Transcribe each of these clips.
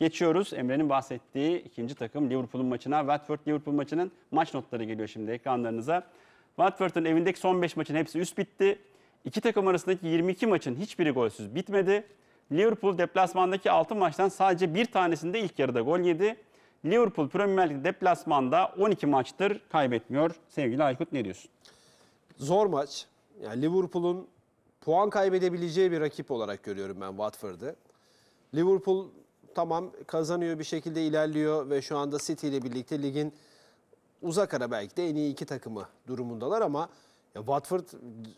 Geçiyoruz Emre'nin bahsettiği ikinci takım Liverpool'un maçına. Watford-Liverpool maçının maç notları geliyor şimdi ekranlarınıza. Watford'un evindeki son 5 maçın hepsi üst bitti. İki takım arasındaki 22 maçın hiçbiri golsüz bitmedi. Liverpool deplasmandaki 6 maçtan sadece bir tanesinde ilk yarıda gol yedi. Liverpool Premier Lig deplasmanda 12 maçtır kaybetmiyor. Sevgili Aykut ne diyorsun? Zor maç. Yani Liverpool'un puan kaybedebileceği bir rakip olarak görüyorum ben Watford'ı. Liverpool Tamam kazanıyor bir şekilde ilerliyor ve şu anda City ile birlikte ligin uzak ara belki de en iyi iki takımı durumundalar ama ya Watford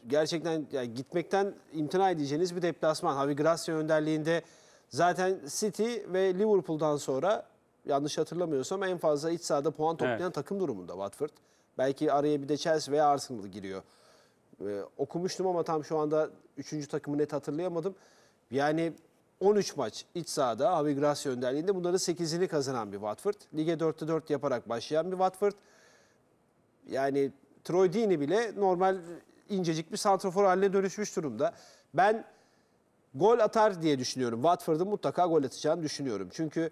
gerçekten yani gitmekten imtina edeceğiniz bir deplasman. Havi Gracia önderliğinde zaten City ve Liverpool'dan sonra yanlış hatırlamıyorsam en fazla iç sahada puan toplayan evet. takım durumunda Watford. Belki araya bir de Chelsea veya Arsenal giriyor. Ee, okumuştum ama tam şu anda üçüncü takımı net hatırlayamadım. Yani 13 maç iç sahada Avi Gracia önderliğinde bunların 8'ini kazanan bir Watford. Lige 4'te 4 yaparak başlayan bir Watford. Yani Troy Deeney bile normal incecik bir santrafor haline dönüşmüş durumda. Ben gol atar diye düşünüyorum. Watford'ın mutlaka gol atacağını düşünüyorum. Çünkü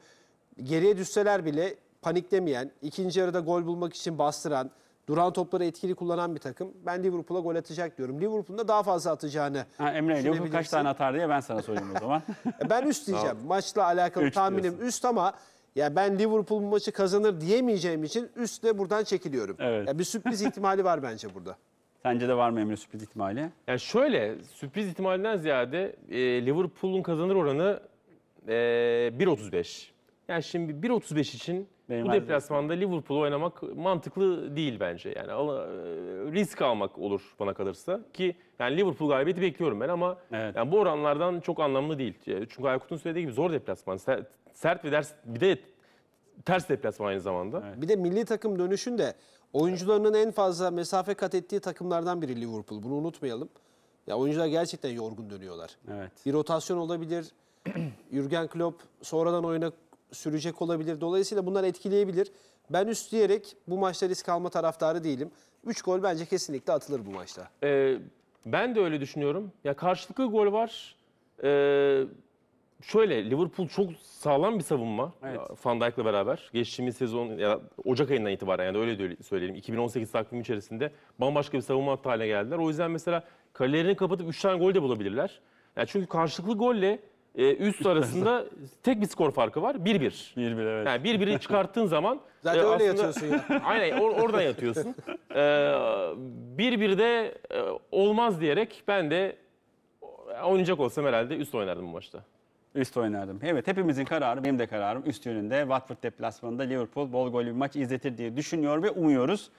geriye düşseler bile paniklemeyen, ikinci yarıda gol bulmak için bastıran, Duran topları etkili kullanan bir takım. Ben Liverpool'a gol atacak diyorum. Liverpool'un da daha fazla atacağını ha, Emre Liverpool kaç tane atar diye ben sana sorayım o zaman. E, ben üst diyeceğim. Maçla alakalı Üç tahminim diyorsun. üst ama ya ben Liverpool maçı kazanır diyemeyeceğim için üstle buradan çekiliyorum. Evet. Ya bir sürpriz ihtimali var bence burada. Sence de var mı Emre sürpriz ihtimali? Ya şöyle sürpriz ihtimalinden ziyade e, Liverpool'un kazanır oranı e, 1.35. Yani şimdi 1.35 için benim bu deplasmanda Liverpool'u oynamak mantıklı değil bence. Yani e, risk almak olur bana kalırsa ki yani Liverpool galibiyeti bekliyorum ben ama evet. yani bu oranlardan çok anlamlı değil. Çünkü Aykut'un söylediği gibi zor deplasman. Sert, sert ve ders bir de ters deplasman aynı zamanda. Evet. Bir de milli takım dönüşünde oyuncularının en fazla mesafe kat ettiği takımlardan biri Liverpool. Bunu unutmayalım. Ya oyuncular gerçekten yorgun dönüyorlar. Evet. Bir rotasyon olabilir. Jurgen Klopp sonradan oyuna sürecek olabilir. Dolayısıyla bunlar etkileyebilir. Ben üstleyerek bu maçta risk alma taraftarı değilim. 3 gol bence kesinlikle atılır bu maçta. Ee, ben de öyle düşünüyorum. Ya karşılıklı gol var. Ee, şöyle Liverpool çok sağlam bir savunma evet. Van Dijk'le beraber. Geçtiğimiz sezon ya Ocak ayından itibaren yani öyle söyleyelim 2018 takvimi içerisinde bambaşka bir savunma hattı haline geldiler. O yüzden mesela kalelerini kapatıp 3 tane gol de bulabilirler. Yani çünkü karşılıklı golle e, üst arasında tek bir skor farkı var. 1-1. 1-1 evet. Yani 1-1'i çıkarttığın zaman... Zaten e, öyle yatıyorsun ya. Aynen or- oradan yatıyorsun. E, ee, 1-1'de e, olmaz diyerek ben de oynayacak olsam herhalde üst oynardım bu maçta. Üst oynardım. Evet hepimizin kararı, benim de kararım üst yönünde. Watford deplasmanında Liverpool bol gollü bir maç izletir diye düşünüyor ve umuyoruz.